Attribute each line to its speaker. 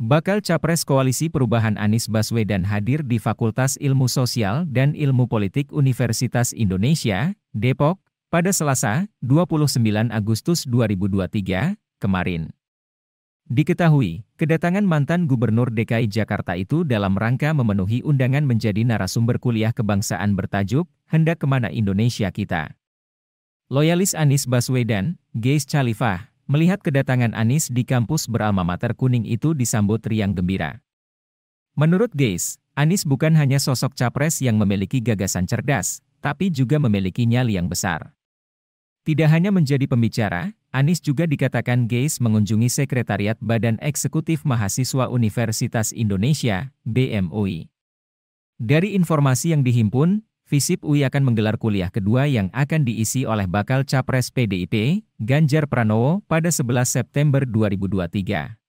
Speaker 1: Bakal capres Koalisi Perubahan Anies Baswedan hadir di Fakultas Ilmu Sosial dan Ilmu Politik Universitas Indonesia, Depok, pada Selasa, 29 Agustus 2023, kemarin. Diketahui, kedatangan mantan Gubernur DKI Jakarta itu dalam rangka memenuhi undangan menjadi narasumber kuliah kebangsaan bertajuk, Hendak Kemana Indonesia Kita. Loyalis Anies Baswedan, Geis Khalifah, Melihat kedatangan Anis di kampus beralma mater kuning itu disambut riang gembira. Menurut Geis, Anis bukan hanya sosok capres yang memiliki gagasan cerdas, tapi juga memiliki nyali yang besar. Tidak hanya menjadi pembicara, Anis juga dikatakan Geis mengunjungi Sekretariat Badan Eksekutif Mahasiswa Universitas Indonesia, BMUI. Dari informasi yang dihimpun, FISIP UI akan menggelar kuliah kedua yang akan diisi oleh bakal capres PDIP, Ganjar Pranowo, pada 11 September 2023.